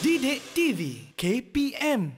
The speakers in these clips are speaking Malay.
Didik TV KPM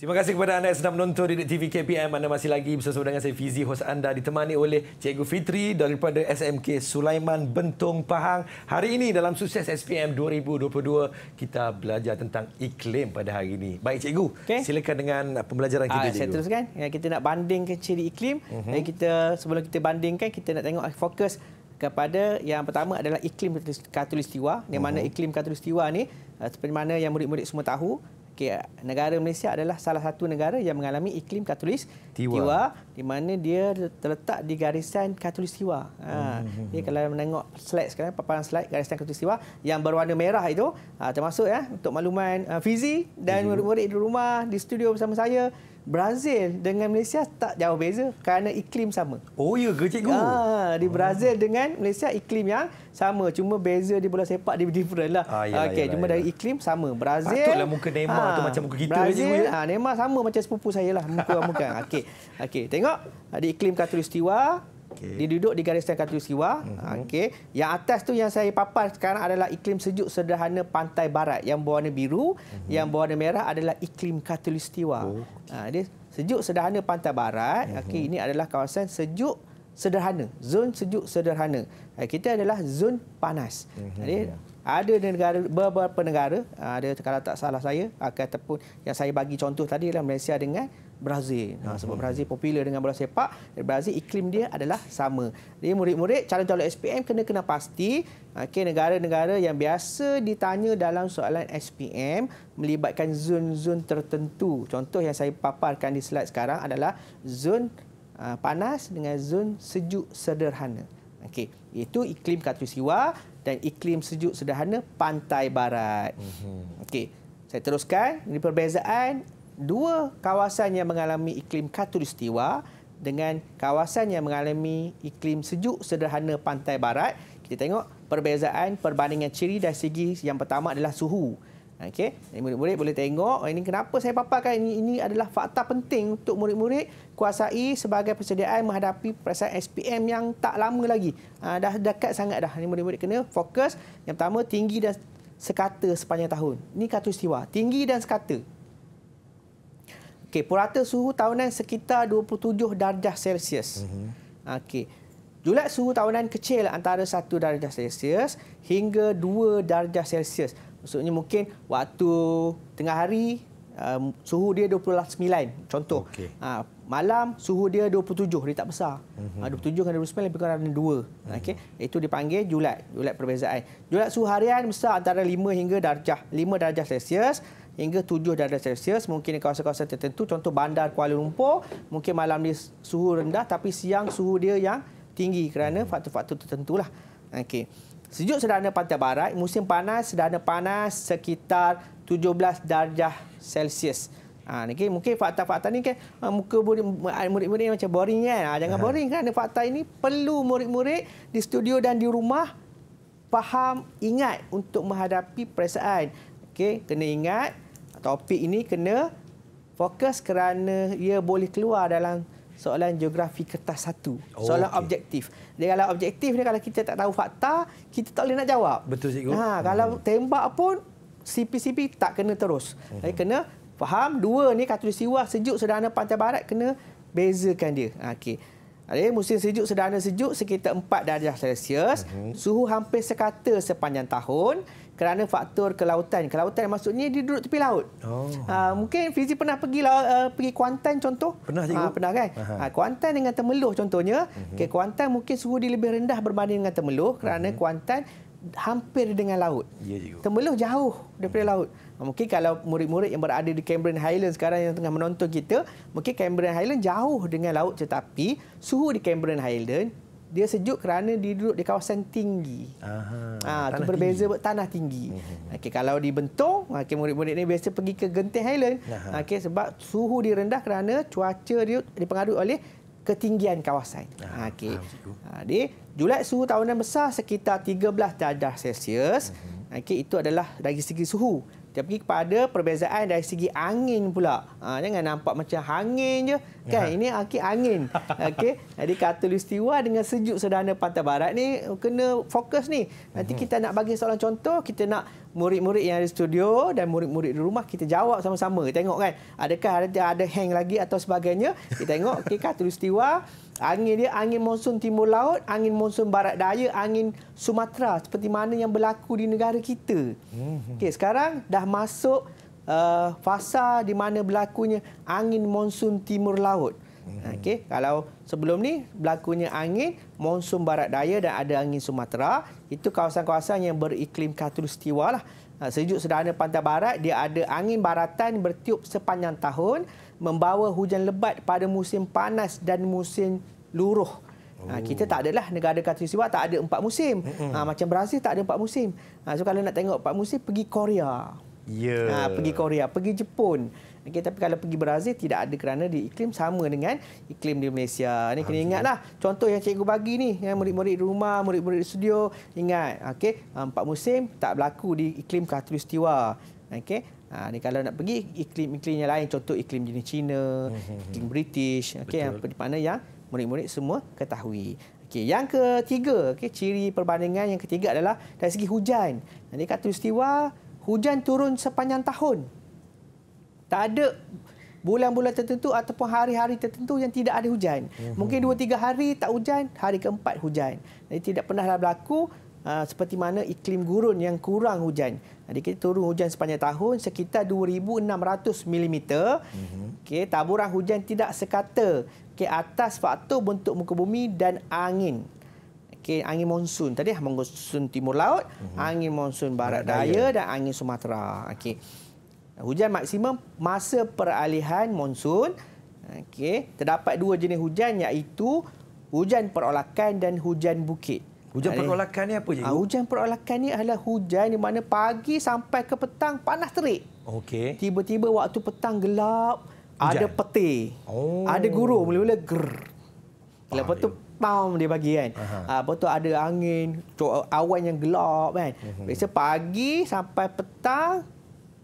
Terima kasih kepada anda yang sedang menonton di TV KPM. Anda masih lagi bersama dengan saya Fizi, hos anda ditemani oleh Cikgu Fitri daripada SMK Sulaiman Bentong Pahang. Hari ini dalam sukses SPM 2022, kita belajar tentang iklim pada hari ini. Baik Cikgu, okay. silakan dengan pembelajaran kita. Aa, ah, saya cikgu. teruskan. Kita nak bandingkan ciri iklim. Uh-huh. Kita, sebelum kita bandingkan, kita nak tengok fokus kepada yang pertama adalah iklim katulistiwa di mana mhm. iklim katulistiwa ni eh, seperti mana yang murid-murid semua tahu okay, eh, negara Malaysia adalah salah satu negara yang mengalami iklim katulistiwa Tiwa. di mana dia terletak di garisan katulistiwa ha mhm, ini mhm, kalau menengok slide sekarang paparan slide garisan katulistiwa yang berwarna merah itu ha, termasuk ya untuk makluman fizi dan murid-murid di rumah di studio bersama saya Brazil dengan Malaysia tak jauh beza kerana iklim sama. Oh ya ke cikgu? Ha, di Brazil oh. dengan Malaysia iklim yang sama cuma beza di bola sepak dia different lah. Ah, Okey cuma yalah. dari iklim sama. Brazil Patutlah muka Neymar ha, tu macam muka kita Brazil, je. Ha, ya? ah, Neymar sama macam sepupu saya lah muka muka. Okay, okay tengok ada iklim katulistiwa Okay. Dia duduk di garisan khatulistiwa. Mm -hmm. Ah, okey. Yang atas tu yang saya papar sekarang adalah iklim sejuk sederhana pantai barat. Yang berwarna biru, mm -hmm. yang berwarna merah adalah iklim khatulistiwa. Okay. Oh, ha, ah, dia sejuk sederhana pantai barat. Mm -hmm. Okey, ini adalah kawasan sejuk sederhana. Zon sejuk sederhana. Ha, kita adalah zon panas. Mm -hmm. Jadi ya. ada negara beberapa negara, ada kalau tak salah saya, ataupun yang saya bagi contoh tadi adalah Malaysia dengan Brazil. Ha, sebab hmm. Brazil popular dengan bola sepak, Di Brazil iklim dia adalah sama. Jadi murid-murid calon-calon SPM kena kena pasti Okey, negara-negara yang biasa ditanya dalam soalan SPM melibatkan zon-zon tertentu. Contoh yang saya paparkan di slide sekarang adalah zon ah, panas dengan zon sejuk sederhana. Okey, itu iklim Katulistiwa dan iklim sejuk sederhana Pantai Barat. Mhm. Okey, saya teruskan. Ini perbezaan dua kawasan yang mengalami iklim katulistiwa dengan kawasan yang mengalami iklim sejuk sederhana pantai barat, kita tengok perbezaan perbandingan ciri dari segi yang pertama adalah suhu. Okey, ini murid-murid boleh tengok oh, ini kenapa saya paparkan ini ini adalah fakta penting untuk murid-murid kuasai sebagai persediaan menghadapi perasaan SPM yang tak lama lagi. Ha, dah dekat sangat dah. Ini murid-murid kena fokus. Yang pertama tinggi dan sekata sepanjang tahun. Ini katulistiwa, tinggi dan sekata. Okey, purata suhu tahunan sekitar 27 darjah Celsius. Mm-hmm. Okey. Julat suhu tahunan kecil antara 1 darjah Celsius hingga 2 darjah Celsius. Maksudnya mungkin waktu tengah hari uh, suhu dia 29 contoh. Okay. Uh, ah, malam suhu dia 27 dia tak besar mm -hmm. 27 dengan 29 lebih kurang 2 mm -hmm. okey itu dipanggil julat julat perbezaan julat suhu harian besar antara 5 hingga darjah 5 darjah celsius hingga 7 darjah celsius mungkin di kawasan-kawasan tertentu contoh bandar Kuala Lumpur mungkin malam dia suhu rendah tapi siang suhu dia yang tinggi kerana faktor-faktor tertentulah okay? sejuk sederhana pantai barat musim panas sederhana panas sekitar 17 darjah celsius Ha, okay. Mungkin fakta-fakta ni kan ha, muka ha, murid-murid macam boring kan. Ha, jangan ha. boring kan. Fakta ini perlu murid-murid di studio dan di rumah faham, ingat untuk menghadapi perasaan. Okay. Kena ingat topik ini kena fokus kerana ia boleh keluar dalam soalan geografi kertas satu. Oh, soalan okay. objektif. Dia kalau objektif ni kalau kita tak tahu fakta, kita tak boleh nak jawab. Betul cikgu. Ha, kalau hmm. tembak pun CPCP tak kena terus. Tapi hmm. kena Faham? Dua ni katulistiwa sejuk sederhana pantai barat kena bezakan dia. Ha, okey. Jadi musim sejuk sederhana sejuk sekitar 4 darjah Celsius. Mhm. Suhu hampir sekata sepanjang tahun kerana faktor kelautan. Kelautan maksudnya dia duduk tepi laut. Oh. Aa, ha, mungkin Fizi pernah pergi uh, pergi Kuantan contoh. Pernah juga. Ha, Aa, pernah kan? Aha. Kuantan dengan Temeluh contohnya. Uh mhm. -huh. okay, Kuantan mungkin suhu dia lebih rendah berbanding dengan Temeluh kerana uh mhm. -huh. Kuantan hampir dengan laut. Ya juga. jauh daripada hmm. laut. Mungkin kalau murid-murid yang berada di Cambrian Highland sekarang yang tengah menonton kita, mungkin Cambrian Highland jauh dengan laut tetapi suhu di Cambrian Highland dia sejuk kerana dia duduk di kawasan tinggi. Aha. Ha, tanah berbeza tinggi. tanah tinggi. Hmm. Okey kalau di Bentong, ah, okay, murid-murid ini biasa pergi ke Genting Highland. Ah, okey sebab suhu dia rendah kerana cuaca dia dipengaruhi oleh ketinggian kawasan. Ha, ah, ah, okay. ha, jadi, ah, Julai suhu tahunan besar sekitar 13 darjah Celsius. Ha, mhm. okay. Itu adalah dari segi suhu. Kita pergi kepada perbezaan dari segi angin pula. Ha, jangan nampak macam angin je. Kan? Ya. Ini akhir angin. Okey. Jadi katulistiwa dengan sejuk sederhana pantai barat ni kena fokus ni. Nanti mhm. kita nak bagi soalan contoh, kita nak murid-murid yang ada studio dan murid-murid di rumah kita jawab sama-sama tengok kan adakah ada ada hang lagi atau sebagainya kita tengok okey khatulistiwa angin dia angin monsun timur laut angin monsun barat daya angin Sumatera seperti mana yang berlaku di negara kita mhm. okey sekarang dah masuk uh, fasa di mana berlakunya angin monsun timur laut Hmm. Okey, kalau sebelum ni berlakunya angin monsun barat daya dan ada angin Sumatera, itu kawasan-kawasan yang beriklim khatulistiwa lah. Ha, sejuk sederhana pantai barat, dia ada angin baratan bertiup sepanjang tahun membawa hujan lebat pada musim panas dan musim luruh. Ha, oh. kita tak adalah negara katulistiwa tak ada empat musim. Ha, macam Brazil tak ada empat musim. Ha, so kalau nak tengok empat musim pergi Korea. Yeah. pergi Korea, pergi Jepun. Okay, tapi kalau pergi Brazil tidak ada kerana di iklim sama dengan iklim di Malaysia. Ini kena ingatlah. Contoh yang cikgu bagi ni, yang murid-murid rumah, murid-murid studio, ingat. Okey, ah, empat musim tak berlaku di iklim khatulistiwa. Okey. Ha, ni kalau nak pergi iklim-iklim yang lain contoh iklim jenis Cina, hmm, hmm, iklim hmm. British, okey yang di mana yang murid-murid semua ketahui. Okey, yang ketiga, okey ciri perbandingan yang ketiga adalah dari segi hujan. Jadi khatulistiwa hujan turun sepanjang tahun. Tak ada bulan-bulan tertentu ataupun hari-hari tertentu yang tidak ada hujan. Mhm. Mungkin 2-3 hari tak hujan, hari keempat hujan. Jadi tidak pernah lah berlaku uh, seperti mana iklim gurun yang kurang hujan. Jadi kita turun hujan sepanjang tahun sekitar 2,600 mm. Okay, taburan hujan tidak sekata ke okay, atas faktor bentuk muka bumi dan angin. Okay, angin monsun tadi, monsun timur laut, mm-hmm. angin monsun barat daya dan angin Sumatera. Okay. Hujan maksimum masa peralihan monsun. Okey, terdapat dua jenis hujan iaitu hujan perolakan dan hujan bukit. Hujan perolakan ni apa je? Ha, hujan perolakan ni adalah hujan di mana pagi sampai ke petang panas terik. Okey. Tiba-tiba waktu petang gelap, hujan. ada peti. Oh. Ada guru mula-mula ger. Lepas tu pam dia bagi kan. Ha, lepas tu ada angin, awan yang gelap kan. Mhm. Biasa pagi sampai petang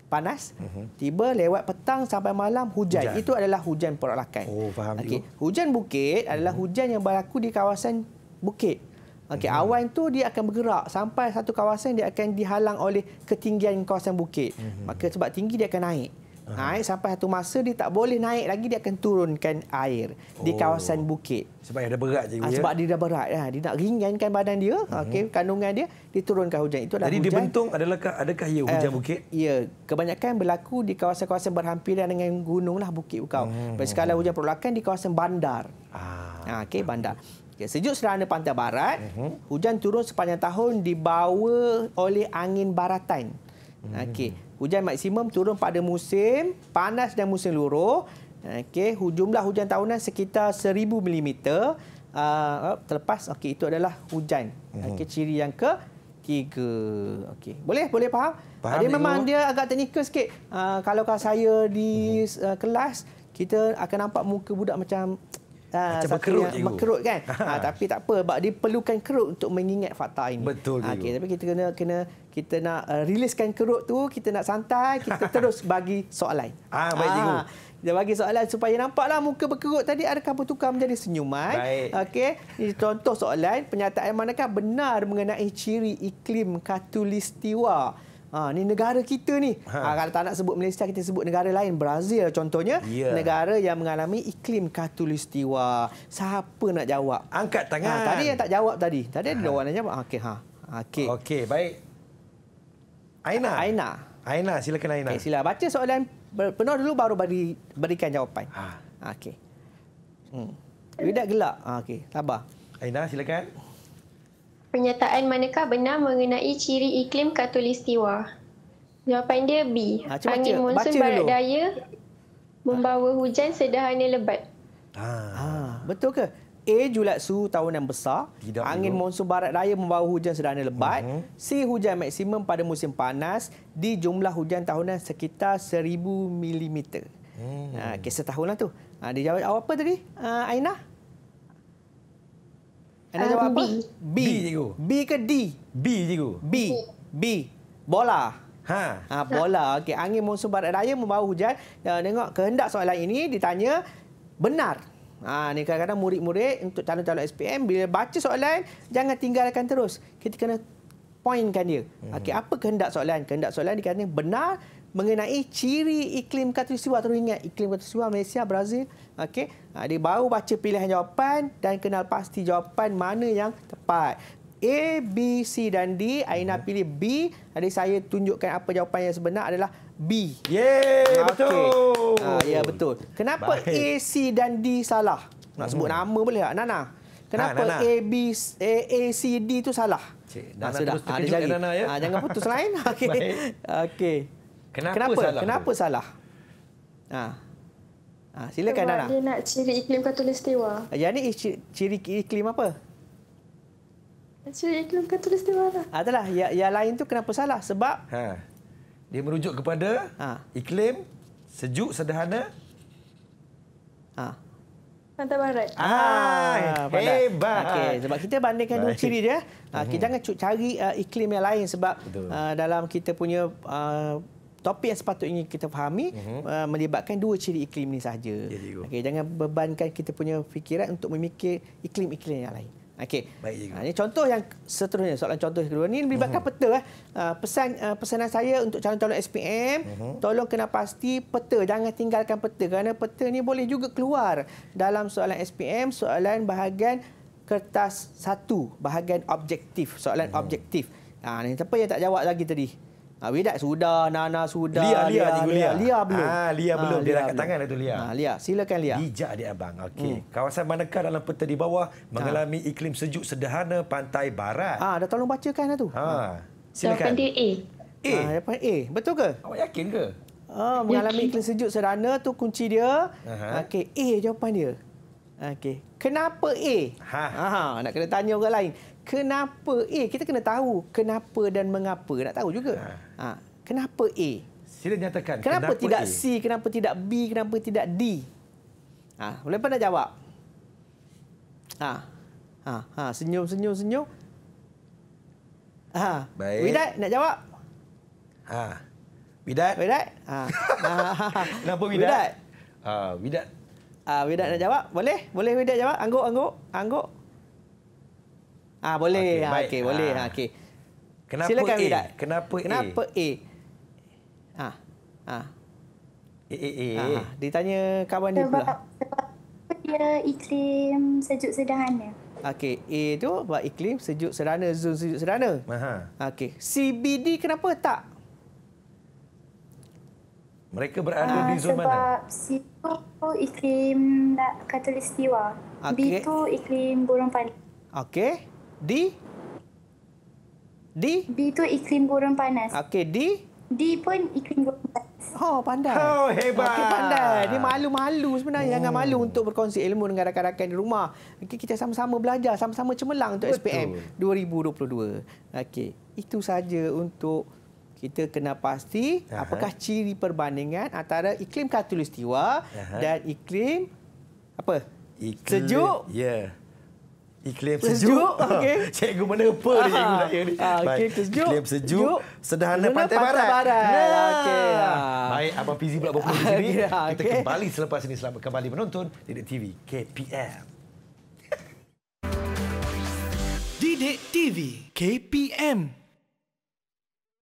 panas. Mm-hmm. Tiba lewat petang sampai malam hujan. hujan. Itu adalah hujan peralakan. Oh, faham. Okey, hujan bukit mm-hmm. adalah mhm. hujan yang berlaku di kawasan bukit. Okey, mm-hmm. awan tu dia akan bergerak sampai satu kawasan dia akan dihalang oleh ketinggian kawasan bukit. Mm-hmm. Maka sebab tinggi dia akan naik. Naik sampai satu masa dia tak boleh naik lagi dia akan turunkan air oh. di kawasan bukit. Sebab dia dah berat ha, ya. Sebab dia dah berat ha. Dia nak ringankan badan dia, hmm. okey, kandungan dia diturunkan hujan. Itu adalah Jadi hujan. Jadi dibentung adalah adakah ia hujan uh, bukit? Ya, kebanyakan berlaku di kawasan-kawasan berhampiran dengan gunung lah bukit bukau. Hmm. Berskala hujan perlakan di kawasan bandar. Ah. Ha, okey, bandar. Okay, sejuk serana pantai barat, hmm. hujan turun sepanjang tahun dibawa oleh angin baratan. Mhm. Okey, Hujan maksimum turun pada musim panas dan musim luruh. Okey, jumlah hujan tahunan sekitar 1000 mm. Uh, terlepas okey itu adalah hujan. Mhm. Okey, ciri yang ke tiga. Okey. Boleh boleh faham? faham dia memang dia agak teknikal sikit. Uh, kalau kalau saya di uh, kelas kita akan nampak muka budak macam Ah, Macam makerut cikgu. Makerut kan? ha, tapi tak apa. Sebab dia perlukan kerut untuk mengingat fakta ini. Betul cikgu. Ah, okay, tapi kita kena, kena kita nak uh, riliskan kerut tu, kita nak santai, kita terus bagi soalan. Ha, baik cikgu. Ha, kita bagi soalan supaya nampaklah muka berkerut tadi adakah bertukar menjadi senyuman. Baik. Okay. Ini contoh soalan, penyataan manakah benar mengenai ciri iklim katulistiwa? Ha, ni negara kita ni. Ha. Ha, kalau tak nak sebut Malaysia, kita sebut negara lain. Brazil contohnya. Yeah. Negara yang mengalami iklim katulistiwa. Siapa nak jawab? Angkat ha, tangan. Ha, tadi yang tak jawab tadi. Tadi ada ha. orang nak jawab. Okey. Ha. Okey, okay, baik. Aina. Aina. Aina, silakan Aina. Okay, eh, sila. Baca soalan penuh dulu baru beri, berikan jawapan. Ha. Okey. Hmm. Widak gelak. Ha, Okey, sabar. Aina, silakan. Okay. Pernyataan manakah benar mengenai ciri iklim katulistiwa? Jawapan dia B. Ha, Angin cuman, monsun baca barat daya membawa hujan sederhana lebat. Ha. ha. Betul ke? A. Julat suhu tahunan besar. Tidak Angin belum. monsun barat daya membawa hujan sederhana lebat. Uh-huh. C. Hujan maksimum pada musim panas di jumlah hujan tahunan sekitar 1,000 mm. Ha, kisah tahunlah tu. Ha, dia jawab apa tadi, Aina? Ah, Aina? And uh, jawab B. apa? B. B cikgu. B ke D? B cikgu. B. B. Bola. Ha. ha bola. okay angin monsun barat daya membawa hujan. Ya, tengok kehendak soalan ini ditanya benar. Ha, ini kadang-kadang murid-murid untuk calon-calon SPM bila baca soalan jangan tinggalkan terus. Kita kena poinkan dia. Hmm. Okey, apa kehendak soalan? Kehendak soalan dikatakan benar mengenai ciri iklim khatulistiwa. Terus ingat, iklim khatulistiwa Malaysia, Brazil. Okay? Ha, dia baru baca pilihan jawapan dan kenal pasti jawapan mana yang tepat. A, B, C dan D. Aina hmm. pilih B. Jadi saya tunjukkan apa jawapan yang sebenar adalah B. Ye, okay. betul. Ha, ya, betul. Kenapa Baik. A, C dan D salah? Nak sebut hmm. nama boleh tak, Nana? Kenapa ha, Nana. A, B, A, A, C, D itu salah? Cik, ha, Nana ha, terus terkejut ha, Nana ya. Ha, jangan putus lain. Okey. Okey. Kenapa, kenapa salah? Kenapa dia? salah? Ha. Ha, silakan Nana. Dia nak ciri iklim khatulistiwa. Ya ni ciri, iklim apa? Ciri iklim khatulistiwa lah. Adalah ah, ya yang lain tu kenapa salah? Sebab ha. Dia merujuk kepada ha. iklim sejuk sederhana. Ha. Pantai Barat. Ah, ah hebat. Okay, sebab kita bandingkan dua ciri dia. Mhm. kita jangan cari iklim yang lain sebab uh, dalam kita punya topik yang sepatutnya kita fahami mm-hmm. uh, melibatkan dua ciri iklim ini sahaja. Ya, okay, jangan bebankan kita punya fikiran untuk memikir iklim-iklim yang lain. Okey. Baik juga. Ha, ini contoh yang seterusnya, soalan contoh yang kedua ni melibatkan uh-huh. Mhm. peta eh. Ha, pesan uh, pesanan saya untuk calon-calon SPM, uh-huh. Mhm. tolong kena pasti peta, jangan tinggalkan peta kerana peta ni boleh juga keluar dalam soalan SPM, soalan bahagian kertas satu, bahagian objektif, soalan uh-huh. objektif. Ha ni siapa yang tak jawab lagi tadi? Ah Widat sudah, Nana sudah. Lia Lia tinggal Lia. Lia. Lia belum. Ah Lia ah, belum. Ha, dia angkat tangan dah tu Lia. Ha, Lia, silakan Lia. Bijak dia abang. Okey. Hmm. Kawasan manakah dalam peta di bawah ah. mengalami ha. iklim sejuk sederhana pantai barat? Ah dah tolong bacakan dah tu. Ah, Silakan. Jawapan dia A. A. Ha, jawapan A. Betul ke? Awak yakin ke? Ah ha, mengalami iklim sejuk sederhana tu kunci dia. Okey, A jawapan dia. Okey. Kenapa A? Ha. Ah, nak kena tanya orang lain kenapa A kita kena tahu kenapa dan mengapa nak tahu juga ha. Ha. kenapa A sila nyatakan kenapa, kenapa tidak A? C kenapa tidak B kenapa tidak D ha. boleh pernah jawab ha. Ha. ha senyum senyum senyum ha Widat, nak jawab ha Widat Widat ha, ha. kenapa Widat ha Widat ah ha, uh, Widat nak jawab boleh boleh Widat jawab angguk angguk angguk Ah ha, boleh. Okey, ha, ah, okay, boleh. Ha. okey. Kenapa Silakan A? Bidat. Kenapa A? Kenapa A? Ah, Ha. Ha. A, A, A. Ha. Ditanya kawan dia pula. Sebab dia iklim sejuk sederhana. Okey, A tu buat iklim sejuk sederhana, zon sejuk sederhana. Ha. Okey, CBD kenapa tak? Mereka berada ha, di zon mana? Sebab C tu iklim katulistiwa. Okay. B tu iklim burung panas. Okey. D? D? B tu iklim gurun panas. Okey, D? D pun iklim gurun panas. Oh, pandai. Oh, hebat. Okay, pandai. Dia malu-malu sebenarnya. Jangan hmm. malu untuk berkongsi ilmu dengan rakan-rakan di rumah. Okay, kita sama-sama belajar, sama-sama cemerlang untuk Betul. SPM 2022. Okey, itu saja untuk kita kena pasti Aha. apakah ciri perbandingan antara iklim katulistiwa Aha. dan iklim apa? Iklim, sejuk. Ya. Yeah iklim sejuk. Okay. cikgu mana apa ni cikgu saya ni. Ah, ah, okay, sejuk. Iklim sejuk. Sederhana pantai, pantai Barat. barat. Nah. Ah. Baik, apa Fizi pula berpuluh di sini. Ya, Kita kembali selepas ini. Selamat kembali menonton Didik TV KPM. Didik TV KPM.